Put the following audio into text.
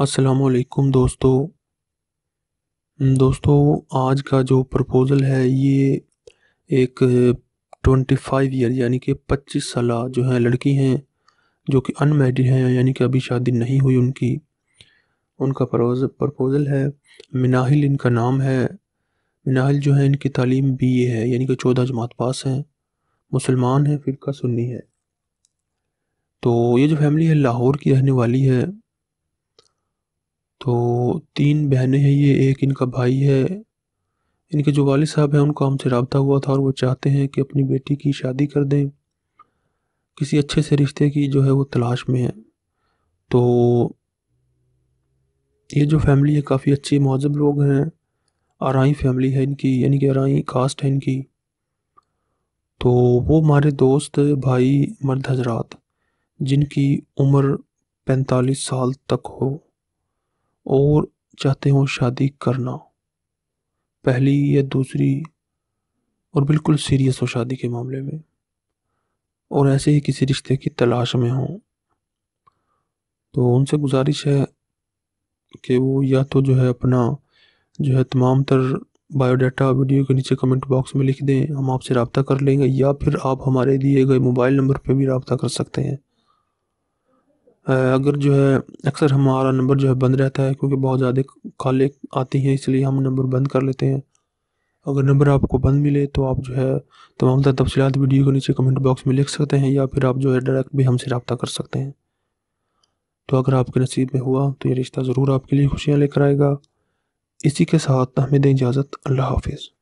असलकुम दोस्तों दोस्तों आज का जो प्रपोज़ल है ये एक 25 ईयर यानी कि 25 साल जो है लड़की हैं जो कि अनमेरिड हैं यानी कि अभी शादी नहीं हुई उनकी उनका प्रपोज़ल है मिनाहिल इनका नाम है मिनाहिल जो है इनकी तालीम बी ए है यानी कि चौदह जमात पास हैं मुसलमान हैं फिर का सुन्नी है तो ये जो फैमिली है लाहौर की रहने वाली है तो तीन बहनें हैं ये एक इनका भाई है इनके जो वाल साहब हैं उनका हमसे रबता हुआ था और वो चाहते हैं कि अपनी बेटी की शादी कर दें किसी अच्छे से रिश्ते की जो है वो तलाश में है तो ये जो फैमिली है काफ़ी अच्छे महजब लोग हैं आरई फैमिली है इनकी यानी कि आरई कास्ट है इनकी तो वो हमारे दोस्त भाई मर्द हजरात जिनकी उम्र पैंतालीस साल तक हो और चाहते हों शादी करना पहली या दूसरी और बिल्कुल सीरियस हो शादी के मामले में और ऐसे ही किसी रिश्ते की तलाश में हों तो उनसे गुजारिश है कि वो या तो जो है अपना जो है तमाम तर बायोडाटा वीडियो के नीचे कमेंट बॉक्स में लिख दें हम आपसे रबता कर लेंगे या फिर आप हमारे दिए गए मोबाइल नंबर पर भी रबता कर सकते हैं अगर जो है अक्सर हमारा नंबर जो है बंद रहता है क्योंकि बहुत ज़्यादा कॉलें आती हैं इसलिए हम नंबर बंद कर लेते हैं अगर नंबर आपको बंद मिले तो आप जो है तमाम तर तफसीत वीडियो को नीचे कमेंट बॉक्स में लिख सकते हैं या फिर आप जो है डायरेक्ट भी हमसे रबता कर सकते हैं तो अगर आपके नसीब में हुआ तो ये रिश्ता ज़रूर आपके लिए खुशियाँ लेकर आएगा इसी के साथ हमें दें इजाज़त अल्लाह हाफिज़